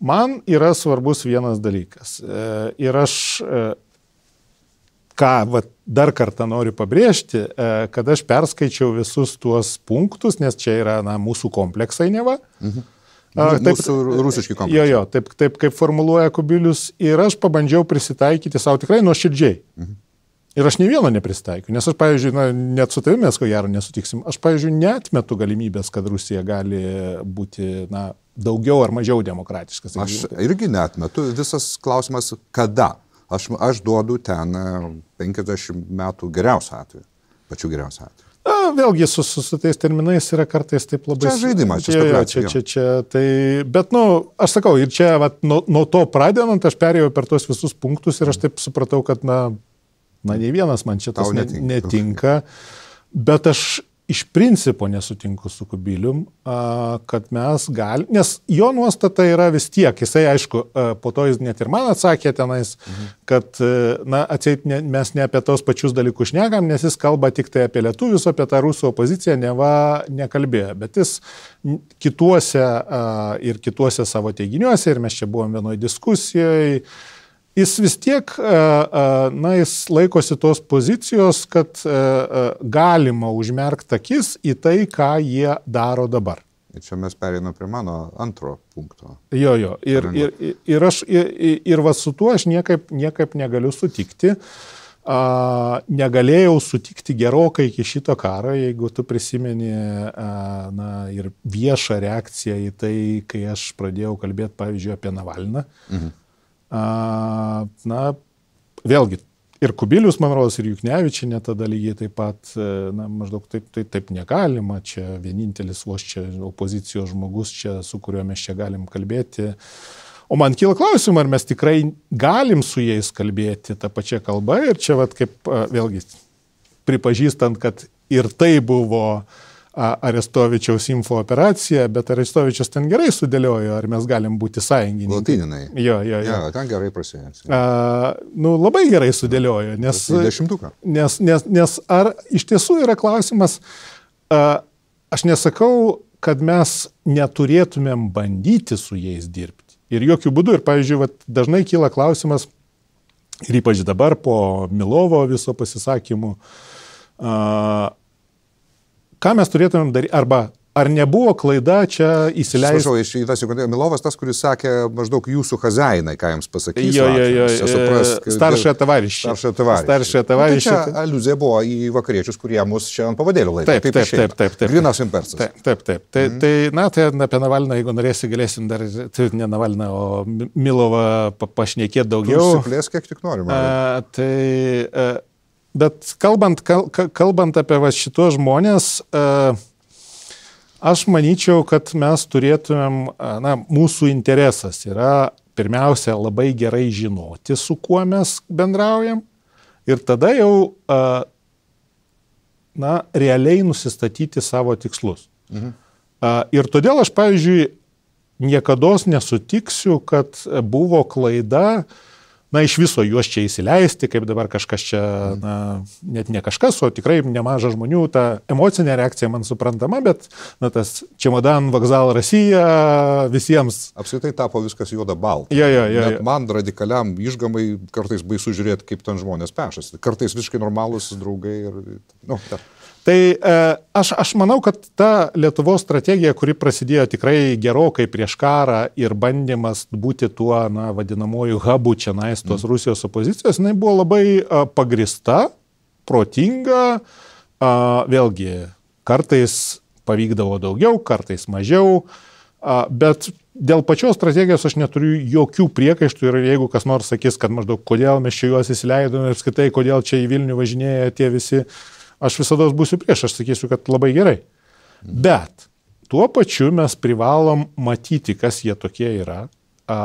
Man yra svarbus vienas dalykas. E, ir aš, e, ką va, dar kartą noriu pabrėžti, e, kad aš perskaičiau visus tuos punktus, nes čia yra na, mūsų kompleksai neva. Mhm. Taip, mūsų rusiški kompleksai. Jo, jo, taip, taip kaip formuluoja Kubilius. Ir aš pabandžiau prisitaikyti savo tikrai nuoširdžiai. Mhm. Ir aš ne vieno neprisitaikiu, nes aš, pavyzdžiui, na, net su tavimi mes ko gero nesutiksim. Aš, pavyzdžiui, netmetu galimybės, kad Rusija gali būti, na, daugiau ar mažiau demokratiškas. Aš irgi net metu, visas klausimas, kada. Aš, aš duodu ten 50 e, metų geriausią atveju, pačiu geriausią atveju. Na, vėlgi su, su, su tais terminais yra kartais taip labai... Čia žaidimas, čia spekuliacija. Čia, čia, čia, tai, bet, na, nu, aš sakau, ir čia, vat, nuo, nuo to pradedant, aš perėjau per tuos visus punktus ir aš taip supratau, kad, na, na nei vienas man čia tas netinka. netinka. Bet aš iš principo nesutinku su Kubilium, kad mes galime, nes jo nuostata yra vis tiek, jisai aišku, po to jis net ir man atsakė tenais, mhm. kad, e, na, atseit, ne, mes ne apie tos pačius dalykus šnekam, nes jis kalba tik tai apie lietuvius, apie tą rusų opoziciją neva nekalbėjo, bet jis kituose ir kituose savo teiginiuose, ir mes čia buvom vienoje diskusijoje, jis vis tiek, e, e, na, jis laikosi tos pozicijos, kad e, galima užmerkti akis į tai, ką jie daro dabar. Ir čia mes perėjome prie mano antro punkto. Jo, jo. Ir, ir, ir, aš, ir, ir va su tuo aš niekaip, niekaip negaliu sutikti. A, negalėjau sutikti gerokai iki šito karo, jeigu tu prisimeni a, na, ir viešą reakciją į tai, kai aš pradėjau kalbėti, pavyzdžiui, apie Navalną. Mhm Na, vėlgi, ir Kubilius, man rodos, ir Juknevičinė tada lygiai taip pat, e, na, maždaug taip, taip, taip negalima, čia vienintelis vos čia opozicijos žmogus, čia, su kuriuo mes čia galim kalbėti. O man kyla klausimų, ar mes tikrai galim su jais kalbėti tą pačią kalbą ir čia, vat, kaip vėlgi, pripažįstant, kad ir tai buvo uh, Arestovičiaus info operaciją, bet Arestovičius ten gerai sudėliojo, ar mes galim būti sąjungininkai. Latininai. Jo, jo, jo. Ja, ten gerai prasidėjo. Nu, labai gerai sudėliojo, nes... Dešimtuką. Nes, nes, nes ar iš tiesų yra klausimas, a, aš nesakau, kad mes neturėtumėm bandyti su jais dirbti. Ir jokių būdų, ir pavyzdžiui, vat, dažnai kyla klausimas, ir ypač dabar po Milovo viso pasisakymų, a, ką mes turėtumėm daryti, arba ar nebuvo klaida čia įsileisti? Prašau, iš įtas, Milovas tas, kuris sakė maždaug jūsų hazainai, ką jums pasakyti. Jo, jo, jo, jo e, e, staršia tavarišė. Staršia tavarišė. Staršia tavarišė. Nu, tai Aliuzė buvo į vakariečius, kurie mus šiandien pavadėlių laikė. Taip, taip, taip, taip, taip. Grinas impersas. Taip, taip, taip. Tai, mm. tai, na, tai apie Navalną, jeigu norėsi, galėsim dar, tai ne Navalną, o Milovą pašnekėti daugiau. Išsiplės, kiek tik norima. A, tai, a, Bet kalbant, kal, kalbant apie va, šitos žmonės, e, aš manyčiau, kad mes turėtumėm, e, na, mūsų interesas yra pirmiausia labai gerai žinoti, su kuo mes bendraujam ir tada jau, e, na, realiai nusistatyti savo tikslus. Mhm. Ir todėl aš, pavyzdžiui, niekada nesutiksiu, kad buvo klaida uh, na, iš viso juos čia įsileisti, kaip dabar kažkas čia, na, net ne kažkas, o tikrai nemaža žmonių, ta emocinė reakcija man suprantama, bet, na, tas čemodan vokzal Rusija visiems. Apskritai tapo viskas juoda balta. Ja, ja, ja, net ja. man radikaliam išgamai kartais baisu žiūrėti, kaip ten žmonės pešasi. Kartais visiškai normalus draugai ir... Nu, ta. Tai e, aš, aš manau, kad ta Lietuvos strategija, kuri prasidėjo tikrai gerokai prieš karą ir bandymas būti tuo, na, vadinamoju hubu čia nais tos mm. Rusijos opozicijos, jinai buvo labai e, pagrista, protinga, vėlgi kartais pavykdavo daugiau, kartais mažiau, bet dėl pačios strategijos aš neturiu jokių priekaištų ir jeigu kas nors sakys, kad maždaug kodėl mes čia juos įsileidome ir apskritai, kodėl čia į Vilnių važinėja tie visi uh, aš visada būsiu prieš, aš sakysiu, kad labai gerai. Bet tuo pačiu mes privalom matyti, kas jie tokie yra, a,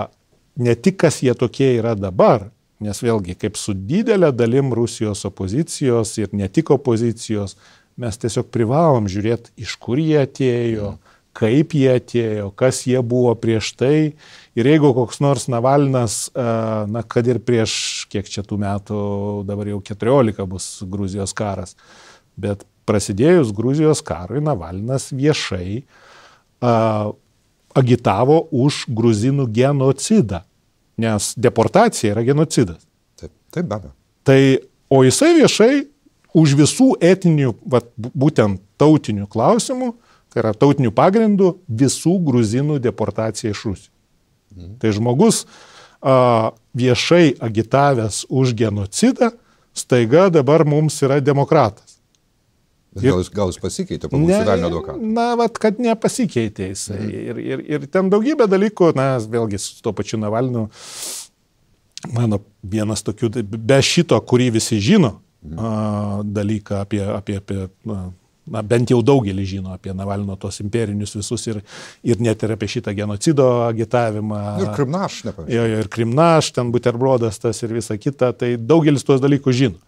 ne tik kas jie tokie yra dabar, nes vėlgi kaip su didelė dalim Rusijos opozicijos ir ne tik opozicijos, mes tiesiog privalom žiūrėti, iš kur jie atėjo, kaip jie atėjo, kas jie buvo prieš tai. Ir jeigu koks nors Navalnas, e, na, kad ir prieš kiek čia tų metų, dabar jau 14 bus Gruzijos karas, bet prasidėjus Gruzijos karui Navalnas viešai a, e, agitavo už gruzinų genocidą, nes deportacija yra genocidas. Taip, taip be abejo. Tai, o jisai viešai už visų etinių, va, būtent tautinių klausimų, uh, tai yra tautinių pagrindų, visų gruzinų deportacija iš Rusijos. Mhm. Tai žmogus a, viešai agitavęs už genocidą, staiga dabar mums yra demokratas. Ir, gal, jis, gal jis pasikeitė, pamatė Velnio advokatą? Na, vat, kad nepasikeitė jisai. Mhm. Ir, ir, ir ten daugybė dalykų, na, vėlgi su to pačiu Navalnu, mano vienas tokių, be šito, kurį visi žino, mhm. a, dalyką apie, apie, apie na, na, bent jau daugelis žino apie Navalino tos imperinius visus ir, ir net ir apie šitą genocido agitavimą. Ir Krimnaš, nepamirškime. Jo, jo, ir Krimnaš, ten Buterbrodas tas ir visa kita, tai daugelis tuos dalykus žino.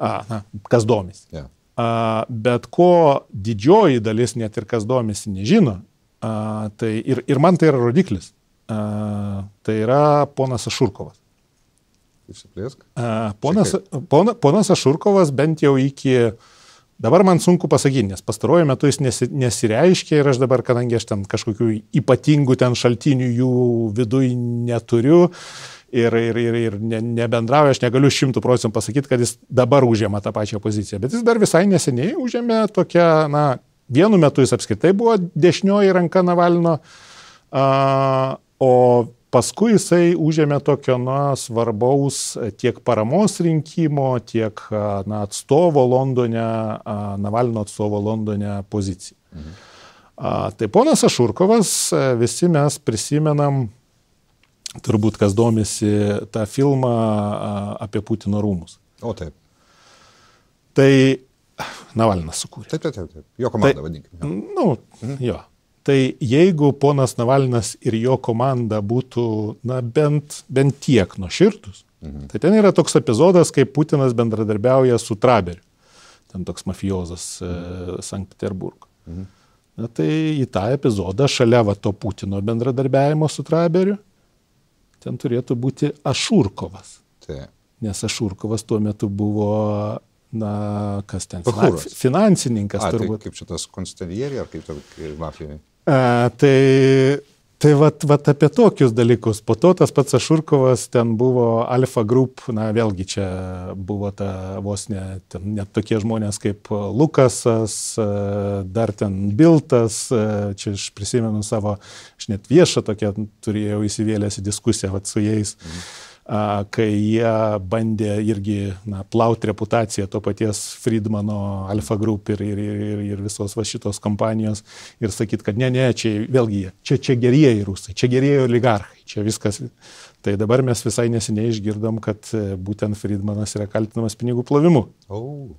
A, na, kas domisi. Yeah. A, bet ko didžioji dalis net ir kas domisi nežino, a, tai ir, ir man tai yra rodiklis. A, tai yra ponas Ašurkovas. Išsiplėsk. Ponas, pona, ponas Ašurkovas bent jau iki uh, Dabar man sunku pasakyti, nes pastaruoju metu jis nesi, nesireiškia ir aš dabar, kadangi aš ten kažkokių ypatingų ten šaltinių jų viduj neturiu ir, ir, ir, ir ne, nebendrauju, aš negaliu šimtų procentų pasakyti, kad jis dabar užėmė tą pačią poziciją, bet jis dar visai neseniai užėmė tokią, na, vienu metu jis apskritai buvo dešinioji ranka Navalino, a, o Paskui jisai užėmė tokio na, svarbaus e, tiek paramos rinkimo, tiek e, na, atstovo Londone, Navalino atstovo Londone poziciją. Mhm. A, tai ponas Ašurkovas, e, visi mes prisimenam, turbūt kas domisi tą filmą apie Putino rūmus. O taip. Tai Navalinas sukūrė. Taip, taip, taip, taip. Jo komanda, tai, vadinkime. Na, nu, mhm. jo. Tai jeigu ponas Navalnas ir jo komanda būtų na, bent, bent tiek nuoširdus, mhm. tai ten yra toks epizodas, kai Putinas bendradarbiauja su Traberiu, ten toks mafiozas mhm. e, Sankt Peterburgo. Mhm. Na, tai į tą epizodą šalia va, to Putino bendradarbiavimo su Traberiu, ten turėtų būti Ašurkovas. Tai. Nes Ašurkovas tuo metu buvo na, kas ten, Pahūros. finansininkas A, tai turbūt. Tai kaip šitas konstantinierė ar kaip mafijai? A, e, tai tai vat, vat apie tokius dalykus. Po to tas pats Ašurkovas ten buvo Alfa Group, na vėlgi čia buvo ta vos ne, ten, net tokie žmonės kaip Lukasas, e, dar ten Biltas, e, čia aš prisimenu savo, aš net viešą tokią turėjau įsivėlęs į diskusiją vat, su jais. Mhm kai jie bandė irgi na, plauti reputaciją to paties Friedmano, Alfa Group ir, ir, ir, ir visos va šitos kompanijos ir sakyt, kad ne, ne, čia vėlgi, čia, čia gerieji rusai, čia gerieji oligarchai, čia viskas. Tai dabar mes visai neseniai išgirdom, kad e, būtent Friedmanas yra kaltinamas pinigų plovimu. Oh.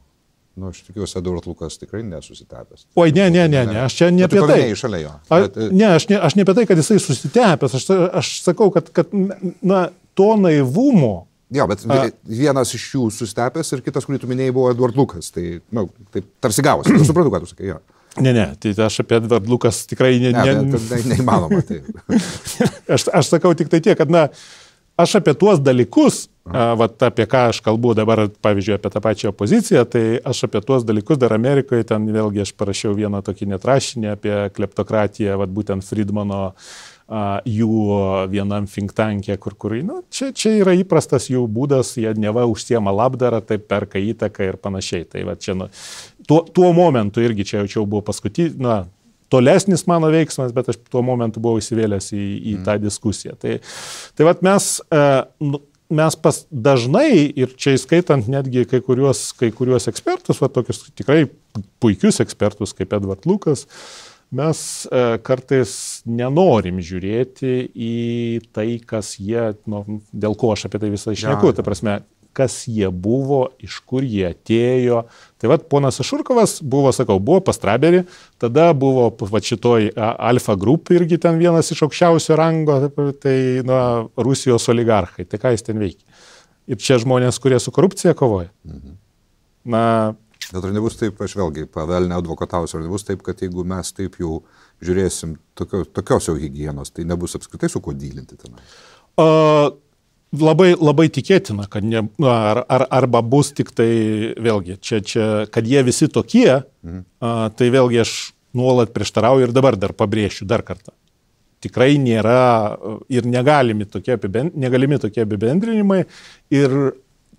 Nu, aš tikiuosi, Eduard Lukas tikrai nesusitepęs. Oi, ne, ne, ne, ne, aš čia ne apie tai. Ne, jo, bet... A, e- ne, aš ne, aš ne apie tai, kad jisai susitepęs, aš, aš sakau, kad, kad na, to naivumo. Jo, bet a, vienas iš jų susitepęs ir kitas, kurį tu minėjai, buvo Eduard Lukas. Tai, na, nu, taip tarsi gavosi. Aš suprantu, ką tu sakai. Jo. Ne, ne, tai aš apie Edvard Lukas tikrai ne, ne, ne... Tai neįmanoma. Tai. aš, aš sakau tik tai tiek, kad, na, aš apie tuos dalykus Vat apie ką aš kalbu dabar, pavyzdžiui, apie tą pačią opoziciją, tai aš apie tuos dalykus dar Amerikoje, ten vėlgi aš parašiau vieną tokį netrašinį apie kleptokratiją, vat būtent Friedmano a, jų vienam think tankė, kur, kur nu, čia, čia yra įprastas jų būdas, jie neva užsiema labdarą, tai perka įtaką ir panašiai. Tai va čia, nu, tuo, tuo momentu irgi čia jaučiau buvo paskutinis, na, tolesnis mano veiksmas, bet aš tuo momentu buvau įsivėlęs į, į mm. tą diskusiją. Tai, tai vat mes... A, nu, mes pas dažnai, ir čia įskaitant netgi kai kuriuos, kai kuriuos ekspertus, va tokius tikrai puikius ekspertus kaip Edvard Lukas, mes e, kartais nenorim žiūrėti į tai, kas jie, nu, dėl ko aš apie tai visą išneku, ja, ja. ta prasme, kas jie buvo, iš kur jie atėjo. Tai vad, ponas Ašurkovas buvo, sakau, buvo pas Traberį, tada buvo va, šitoj Alfa grupė irgi ten vienas iš aukščiausio rango, tai na, Rusijos oligarchai. Tai ką jis ten veikia? Ir čia žmonės, kurie su korupcija kovoja. Mhm. Na, Bet ar nebus taip, aš vėlgi pavelnę advokatausiu, ar nebus taip, kad jeigu mes taip jau žiūrėsim tokio, tokios jau hygienos, tai nebus apskritai su kuo dylinti ten? Uh, Labai, labai tikėtina, kad ne, nu, ar, ar, arba bus tik tai, vėlgi, čia, čia, kad jie visi tokie, mhm. a, tai vėlgi aš nuolat prieštarauju ir dabar dar pabrėšiu dar kartą. Tikrai nėra ir negalimi tokie, apibend, negalimi tokie apibendrinimai ir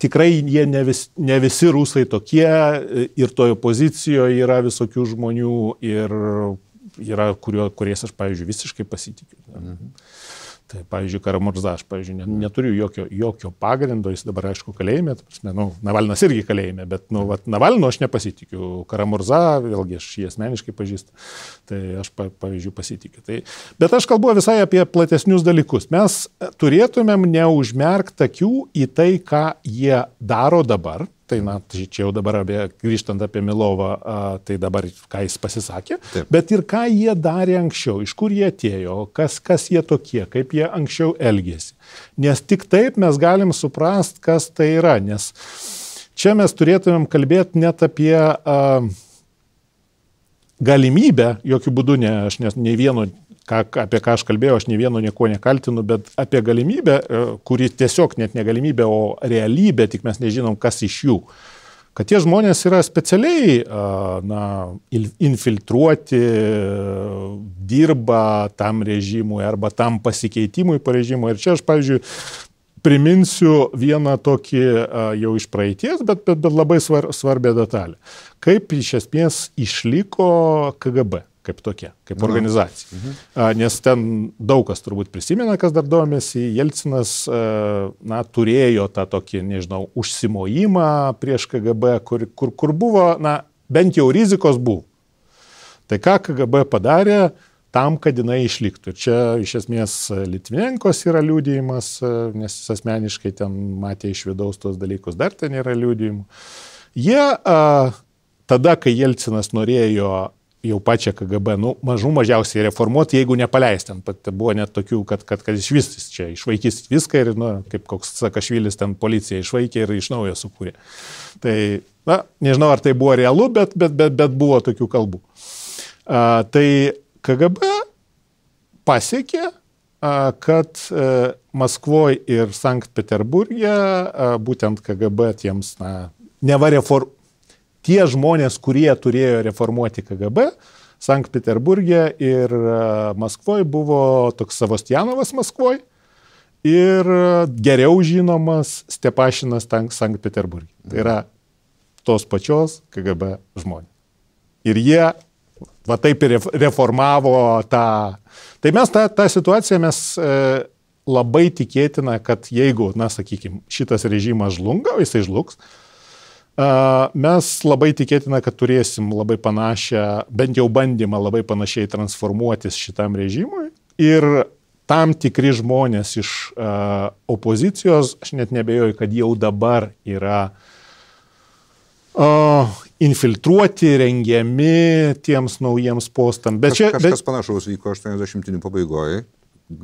tikrai jie ne, vis, ne visi rusai tokie ir toje pozicijoje yra visokių žmonių ir yra, kurio, kuriais aš, pavyzdžiui, visiškai pasitikiu. Mhm. Tai, pavyzdžiui, Karamurza, aš, pavyzdžiui, neturiu jokio, jokio pagrindo, jis dabar, aišku, kalėjime, prasme, nu, Navalinas irgi kalėjime, bet, nu, vat, Navalino aš nepasitikiu, Karamurza, vėlgi, aš jį asmeniškai pažįstu, tai aš, pavyzdžiui, pasitikiu. Tai, bet aš kalbu visai apie platesnius dalykus. Mes turėtumėm neužmerkti akių į tai, ką jie daro dabar, Tai, na, tai čia jau dabar apie, grįžtant apie Milovą, a, tai dabar ką jis pasisakė, Taip. bet ir ką jie darė anksčiau, iš kur jie atėjo, kas, kas jie tokie, kaip jie anksčiau elgėsi. Nes tik taip mes galim suprast, kas tai yra, nes čia mes turėtumėm kalbėti net apie... A, galimybę, jokių būdų ne, aš nes nei vieno, ką, apie ką aš kalbėjau, aš nei vieno nieko nekaltinu, bet apie galimybę, e, kuri tiesiog net ne galimybė, o realybė, tik mes nežinom, kas iš jų kad tie žmonės yra specialiai e, na, infiltruoti, e, dirba tam režimui arba tam pasikeitimui po režimo. Ir čia aš, pavyzdžiui, priminsiu vieną tokį e, jau iš praeities, bet, bet, bet labai svar, svarbę detalę. Kaip iš esmės išliko KGB kaip tokia, kaip organizacija. Mhm. Nes ten daug kas turbūt prisimena, kas dar domėsi, Jelcinas e, na, turėjo tą tokį, nežinau, užsimojimą prieš KGB, kur, kur, kur buvo, na, bent jau rizikos buvo. Tai ką KGB padarė, uh, tam, kad jinai išliktų. Čia iš esmės Litvinenkos yra liūdėjimas, nes jis asmeniškai ten matė iš vidaus tos dalykus, dar ten yra liūdėjimų. Jie tada, kai Jelcinas norėjo jau pačią KGB, nu, mažų mažiausiai reformuoti, jeigu nepaleisti. Buvo net tokių, kad, kad, kad iš vis čia išvaikys viską ir, nu, kaip koks Sakašvilis ten policija išvaikė ir iš naujo sukūrė. Tai, na, nežinau, ar tai buvo realu, bet, bet, bet, bet buvo tokių kalbų. A, tai KGB pasiekė, kad e, Maskvoje ir Sankt Peterburgė būtent KGB tiems, na, neva reform... tie žmonės, kurie turėjo reformuoti KGB, Sankt Peterburgė ir e, Maskvoje buvo toks Savostianovas Maskvoje ir e, geriau žinomas Stepašinas Sankt Peterburgė. Tai yra tos pačios KGB žmonės. Ir jie va taip ir reformavo tą. Tai mes tą, tą situaciją mes e, labai tikėtina, kad jeigu, na, sakykime, šitas režimas žlunga, jisai žlugs, e, mes labai tikėtina, kad turėsim labai panašią, bent jau bandymą labai panašiai transformuotis šitam režimui. Ir tam tikri žmonės iš e, opozicijos, aš net nebejoju, kad jau dabar yra uh, infiltruoti, rengiami tiems naujiems postam. Bet Kaž, čia... Kažkas bet... panašaus vyko 80-inių pabaigoje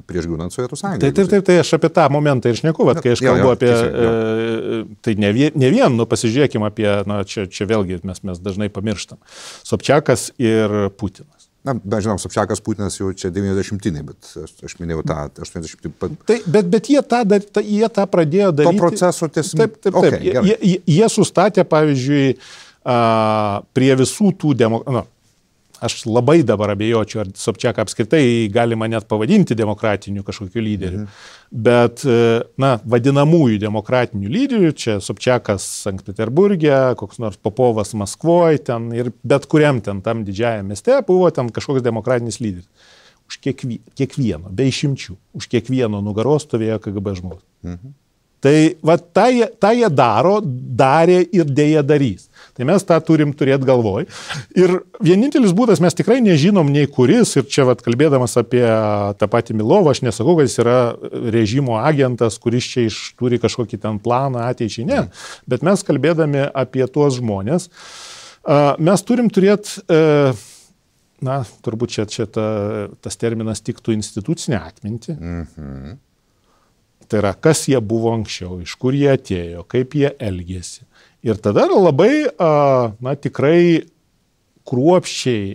prieš griūnant Sovietų sąjungą. Taip, taip, taip, tai aš apie tą momentą ir šneku, bet kai aš kalbu jau, jau, apie... Tiesiog, jau. E, e, tai ne vien, ne vien, nu pasižiūrėkime apie, na, čia, čia vėlgi mes, mes dažnai pamirštam. Sopčiakas ir Putinas. Na, mes žinom, Sapčiakas Putinas jau čia 90-tiniai, bet aš, aš minėjau tą 80-tiniai. Tai, bet, bet jie, tą, dar, ta, jie tą pradėjo daryti. To proceso tiesiog. Taip, taip, okay, taip. Jie, jie, jie sustatė, pavyzdžiui, a, prie visų tų demokratų. Nu, aš labai dabar abejočiau, ar Sobčiak apskritai galima net pavadinti demokratiniu kažkokiu lyderiu. Mhm. Bet, e, na, vadinamųjų demokratinių lyderių, čia Sobčiakas Sankt Peterburgė, koks nors Popovas Maskvoje, ten ir bet kuriam ten tam didžiajam mieste buvo ten kažkoks demokratinis lyderis. Už kiekvieno, kiekvieno be išimčių, už kiekvieno nugaros stovėjo KGB žmogus. Mhm. Tai va, tą, jie, tą jie daro, darė ir dėja darys. Tai mes tą turim turėti galvoj. Ir vienintelis būdas, mes tikrai nežinom nei kuris, ir čia vat, kalbėdamas apie tą patį Milovą, aš nesakau, kad jis yra režimo agentas, kuris čia iš, turi kažkokį ten planą ateičiai, ne. Bet mes kalbėdami apie tuos žmonės, mes turim turėti e, na, turbūt čia, čia ta, tas terminas tiktų institucinę atmintį. Mhm. Tai yra, kas jie buvo anksčiau, iš kur jie atėjo, kaip jie elgėsi. Ir tada yra labai, na, tikrai kruopščiai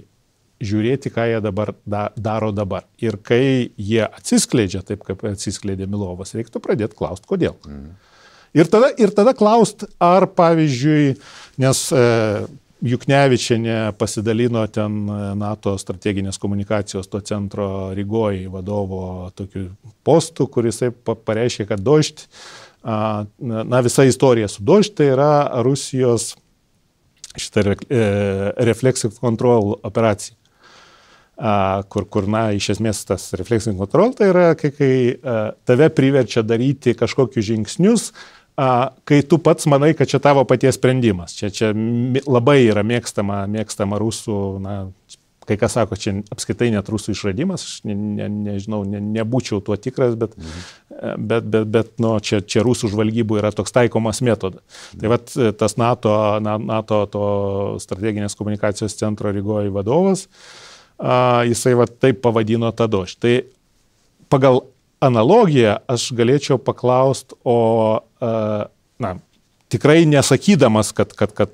žiūrėti, ką jie dabar da, daro dabar. Ir kai jie atsiskleidžia taip, kaip atsiskleidė Milovas, reiktų pradėti klausti, kodėl. Mhm. Ir tada, ir tada klaust, ar pavyzdžiui, nes e, Juknevičiane pasidalino ten e, NATO strateginės komunikacijos to centro Rygoje vadovo tokiu postu, kuris pareiškė, kad Došt, na visa istorija su Došt tai yra Rusijos šitą e, reflexive control operaciją. Kur, kur, na, iš esmės tas reflexive control tai yra, kai, kai e, tave priverčia daryti kažkokius žingsnius, uh, kai tu pats manai, kad čia tavo paties sprendimas. Čia, čia labai yra mėgstama, mėgstama rusų, na, kai kas sako, čia apskaitai net rusų išradimas, aš ne, ne, nežinau, ne, nebūčiau tuo tikras, bet, mhm. E, bet, bet, bet nu, čia, čia rusų žvalgybų yra toks taikomas metodas. Mhm. Tai vat, e, tas NATO, NATO to strateginės komunikacijos centro Rygoje vadovas, a, jisai vat, taip pavadino Tadoš. Tai pagal analogiją aš galėčiau paklausti, o na, tikrai nesakydamas, kad, kad, kad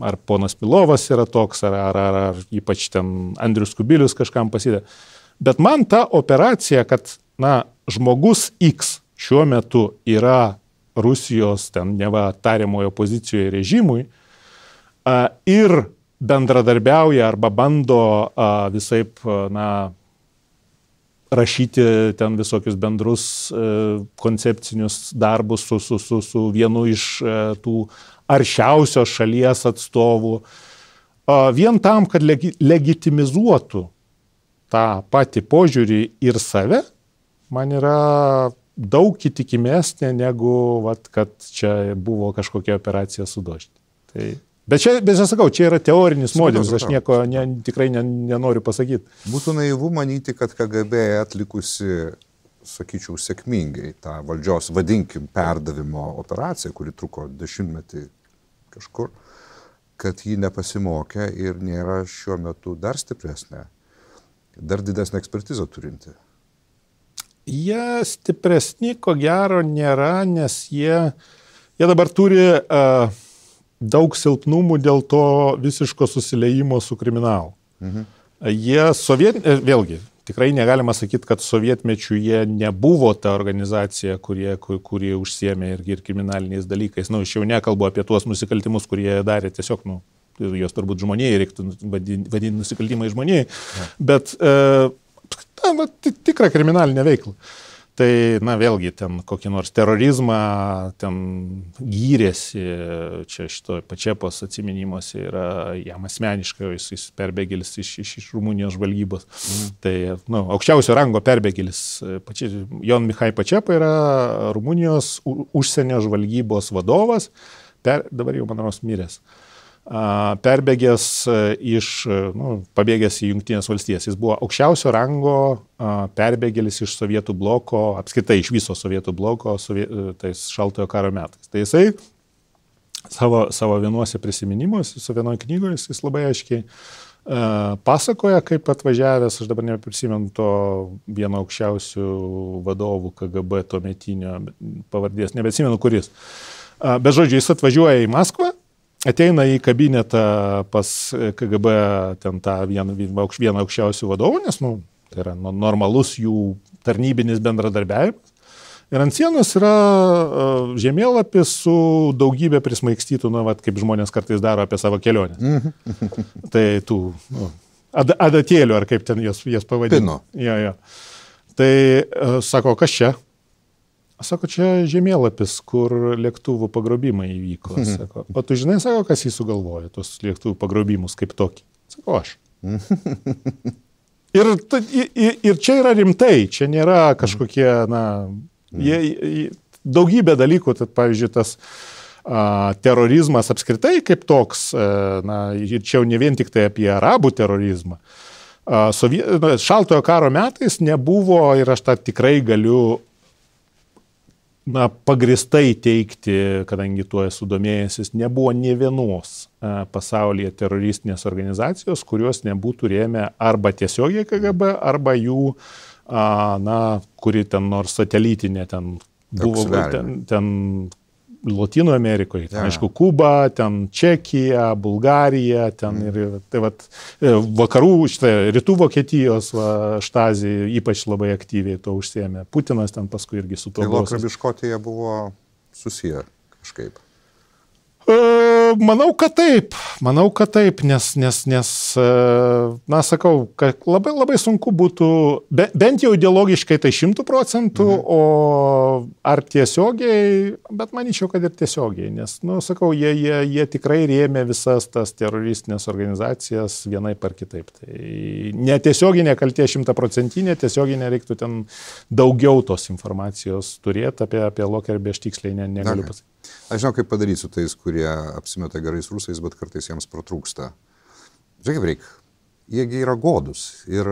ar ponas Pilovas yra toks, ar, ar, ar, ar ypač ten Andrius Kubilius kažkam pasidė. Bet man ta operacija, kad, na, žmogus X šiuo metu yra Rusijos ten neva tariamojo pozicijoje režimui a, ir bendradarbiauja arba bando a, visai, na, rašyti ten visokius bendrus e, koncepcinius darbus su, su, su, su vienu iš e, tų aršiausios šalies atstovų, vien tam, kad legi, legitimizuotų tą patį požiūrį ir save, man yra daug įtikimesnė negu, vat, kad čia buvo kažkokia operacija sudošti. Tai Bet čia, bet aš sakau, čia yra teorinis modelis, aš nieko ne, tikrai ne, nenoriu pasakyti. Būtų naivu manyti, kad KGB atlikusi, sakyčiau, sėkmingai tą valdžios, vadinkim, perdavimo operaciją, kuri truko dešimtmetį kažkur, kad ji nepasimokė ir nėra šiuo metu dar stipresnė, dar didesnė ekspertizą turinti. Jie stipresni, ko gero, nėra, nes jie, jie dabar turi uh, daug silpnumų dėl to visiško susileimo su kriminalu. Mhm. Jie soviet, e, vėlgi, tikrai negalima sakyti, kad sovietmečių jie nebuvo ta organizacija, kurie, kur, kurie užsiemė ir, ir kriminaliniais dalykais. Na, nu, aš jau nekalbu apie tuos nusikaltimus, kurie darė tiesiog, nu, jos turbūt žmonėje, reiktų vadinti vadin, nusikaltimai žmonėje, ja. bet e, ta, va, tikra kriminalinė veikla. E, Tai, na, vėlgi, ten kokį nors terorizmą, ten gyrėsi, čia šito pačiapos atminimuose yra jam asmeniškai, jis, jis perbėgėlis iš, iš, iš Rumunijos žvalgybos. Mm. Tai, na, nu, aukščiausio rango perbėgėlis, pačia, Jon Mihai Pačiapa yra Rumunijos užsienio žvalgybos vadovas, per, dabar jau, man rodos, miręs. Uh, perbėgęs iš, nu, pabėgęs į Junktinės valstijas. Jis buvo aukščiausio rango perbėgėlis iš sovietų bloko, apskritai iš viso sovietų bloko sovie, tais šaltojo karo metais. Tai jisai savo, savo vienuose prisiminimuose, savo vienoje knygoje jis labai aiškiai pasakoja, kaip atvažiavęs, aš dabar neprisimenu to vieno aukščiausių vadovų KGB tuometinio pavardės, nebesimenu kuris. Bet žodžiu, jis atvažiuoja į Maskvą ateina į kabinetą pas e, KGB ten tą vieną, vieną aukščiausių vadovų, nes, nu, tai yra normalus jų tarnybinis bendradarbiavimas. Ir ant sienos yra e, žemėlapis su daugybė prismaikstytų, nu, vat, kaip žmonės kartais daro apie savo kelionę. Mhm. tai tų nu, ad, adatėlių, ar kaip ten jas, jas pavadino. Pino. Jo, jo. Tai e, sako, kas čia? Sako, čia žemėlapis, kur lėktuvų pagrobimai įvyko. Mhm. Sako, o tu žinai, sako, kas jį sugalvojo, tos lėktuvų pagrobimus kaip tokį? Sako, aš. Mhm. Ir, ir, ir čia yra rimtai, čia nėra mhm. kažkokie, na, jie, jie, daugybė dalykų, tad pavyzdžiui, tas a, terorizmas apskritai kaip toks, a, e, na, ir čia jau ne vien tik tai apie arabų terorizmą. A, sovie, na, šaltojo karo metais nebuvo, ir aš tą tikrai galiu na, pagristai teikti, kadangi tuo esu domėjęsis, nebuvo ne vienos e, pasaulyje teroristinės organizacijos, kurios nebūtų rėmę arba tiesiogiai KGB, arba jų, na, kuri ten nors satelitinė ten buvo, ten, ten Latino Amerikoje. Ten, ja. Aišku, Kuba, ten Čekija, Bulgarija, ten mm. ir tai vat, e, vakarų, štai, rytų Vokietijos va, štazį ypač labai aktyviai to užsiemė. Putinas ten paskui irgi su to. Tai Lokrabiškotėje buvo susiję kažkaip. E, manau, kad taip, manau, kad taip, nes, nes, nes e, na, sakau, kad labai labai sunku būtų, be, bent jau ideologiškai tai šimtų procentų, mhm. o ar tiesiogiai, bet manyčiau, kad ir tiesiogiai, nes, na, nu, sakau, jie, jie, jie tikrai rėmė visas tas teroristinės organizacijas vienai par kitaip. Tai netiesioginė kaltė šimtaprocentinė, tiesioginė reiktų ten daugiau tos informacijos turėti apie, apie Lokerį, bet aš tiksliai ne, negaliu pasakyti. Aš žinau, kaip padaryti su tais, kurie apsimeta gerais rusais, bet kartais jiems pratrūksta. Žiūrėk, reikia. Jiegi yra godus ir,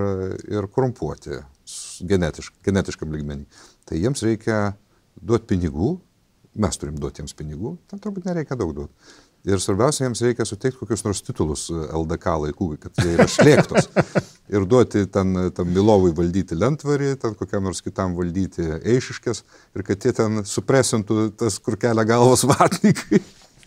ir korumpuoti genetišk, genetiškam ligmenį. Tai jiems reikia duoti pinigų, mes turim duoti jiems pinigų, tam turbūt nereikia daug duoti. Ir svarbiausia, jiems reikia suteikti kokius nors titulus e, LDK laikų, kad jie yra šlėktos. ir duoti ten, e, tam Milovui valdyti lentvarį, ten kokiam nors kitam valdyti eišiškės, ir kad jie ten supresintų tas, kur kelia galvos vatnikai.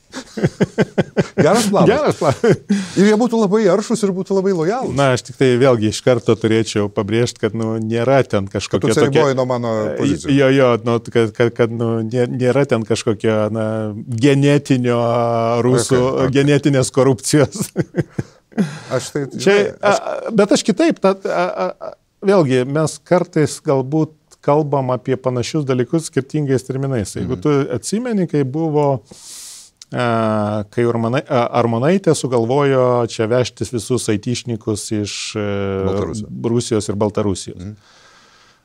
Geras planas. Geras planas. ir jie būtų labai aršus ir būtų labai lojalūs. Na, aš tik tai vėlgi iš karto turėčiau pabrėžti, kad nu, nėra ten kažkokio... Tai tokia... nuo mano pozicijos. Jo, jo, nu, kad, kad, kad nu, nėra ten kažkokio na, genetinio rusų, okay, okay. genetinės korupcijos. aš tai... Čia, aš... A, bet aš kitaip, tad, a, a, vėlgi mes kartais galbūt kalbam apie panašius dalykus skirtingais terminais. Jeigu mhm. tu atsimeni, kai buvo uh, kai Armonaitė sugalvojo čia vežtis visus aitišnikus iš e, Baltarusijos. Rusijos ir Baltarusijos. Mm.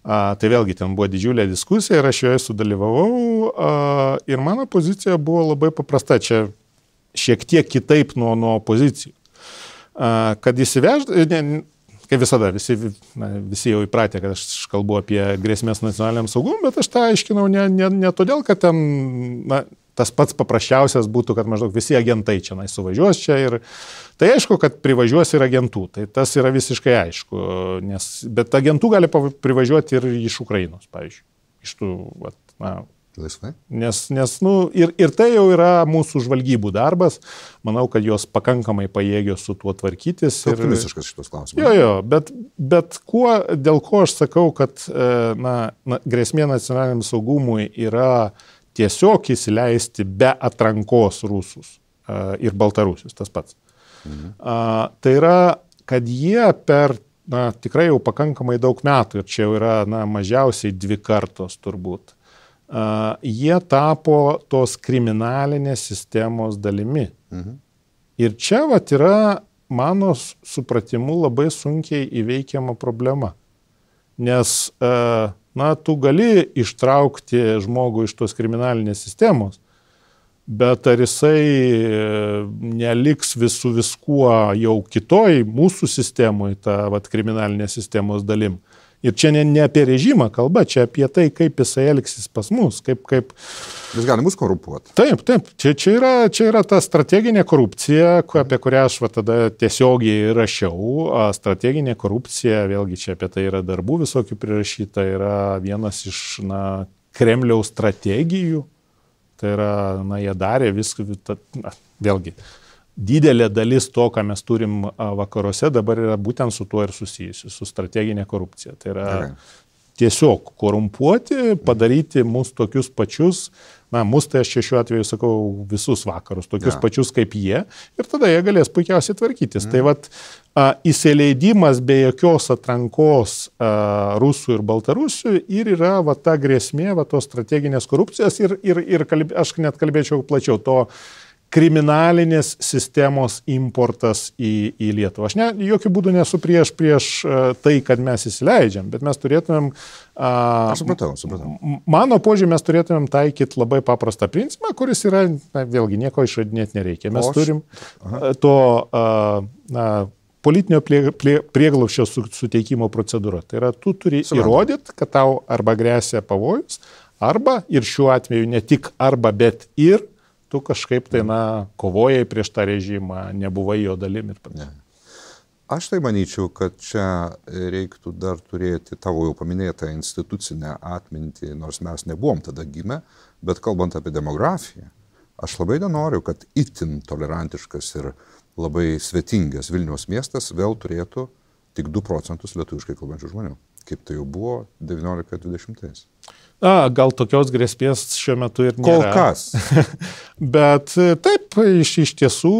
A, tai vėlgi ten buvo didžiulė diskusija ir aš joje sudalyvavau a, ir mano pozicija buvo labai paprasta, čia šiek tiek kitaip nuo, nuo pozicijų. A, kad įsivežti, kaip visada, visi, na, visi jau įpratę, kad aš kalbu apie grėsmės nacionaliniam saugumui, bet aš tą aiškinau ne, ne, ne todėl, kad ten, na, Tas pats paprasčiausias būtų, kad maždaug visi agentai čia suvažiuos čia ir tai aišku, kad privažiuos ir agentų, tai tas yra visiškai aišku, nes, bet agentų gali privažiuoti ir iš Ukrainos, pavyzdžiui, iš tų, vat, na, Laisvai. Nes, nes nu, ir, ir tai jau yra mūsų žvalgybų darbas. Manau, kad jos pakankamai pajėgios su tuo tvarkytis. Ir visiškas šitas klausimas. Jo, jo, bet, bet kuo, dėl ko aš sakau, kad e, na, na, grėsmė nacionaliniam saugumui yra tiesiog įsileisti be atrankos rusus ir baltarusius, tas pats. Mhm. Tai yra, kad jie per na, tikrai jau pakankamai daug metų, ir čia jau yra na, mažiausiai dvi kartos turbūt, uh, jie tapo tos kriminalinės sistemos dalimi. Mhm. Ir čia vat yra mano supratimu labai sunkiai įveikiama problema. Nes uh, na, tu gali ištraukti žmogų iš tos kriminalinės sistemos, bet ar jisai e, neliks visų viskuo jau kitoj mūsų sistemoje, ta vat, kriminalinės sistemos dalim. Ir čia ne, ne apie režimą kalba, čia apie tai, kaip jisai elgsis pas mus, kaip... kaip... Jis gali mus korumpuoti. Taip, taip. Čia, čia, yra, čia yra ta strateginė korupcija, apie kurią aš va tada tiesiogiai rašiau. Strateginė korupcija, vėlgi čia apie tai yra darbų visokių prirašyta, yra vienas iš na, Kremliaus strategijų. Tai yra, na, jie darė viską, vėlgi, didelė dalis to, ką mes turim vakaruose, dabar yra būtent su tuo ir susijusi, su strateginė korupcija. Tai yra Gerai. tiesiog korumpuoti, padaryti mus tokius pačius, na, mus tai aš šiuo atveju sakau visus vakarus, tokius ja. pačius kaip jie, ir tada jie galės puikiausiai tvarkytis. Ja. Tai mhm. vad įsileidimas be jokios atrankos a, rusų ir baltarusių ir yra va, ta grėsmė, va, tos strateginės korupcijos ir, ir, ir kalb, aš net kalbėčiau plačiau to kriminalinės sistemos importas į, į Lietuvą. Aš ne, jokių būdų nesu prieš, prieš e, tai, kad mes įsileidžiam, bet mes turėtumėm... A, supratau, supratau. Mano požiūrį mes turėtumėm taikyti labai paprastą principą, kuris yra, na, vėlgi, nieko išradinėti nereikia. Mes turim Aha. E, to... A, na, politinio plie, plie, prieglaušio su, suteikimo procedūra. Tai yra, tu turi įrodyti, kad tau arba grėsia pavojus, arba ir šiuo atveju ne tik arba, bet ir tu kažkaip tai, na, kovojai prieš tą režimą, nebuvai jo dalim ir panašiai. Aš tai manyčiau, kad čia reiktų dar turėti tavo jau paminėtą institucinę atmintį, nors mes nebuvom tada gimę, bet kalbant apie demografiją, aš labai nenoriu, kad itin tolerantiškas ir labai svetingas Vilniaus miestas vėl turėtų tik 2 procentus lietuviškai kalbančių žmonių, kaip tai jau buvo 19-20. Na, gal tokios grėsmės šiuo metu ir nėra. Kol kas. Bet e, taip, iš, iš tiesų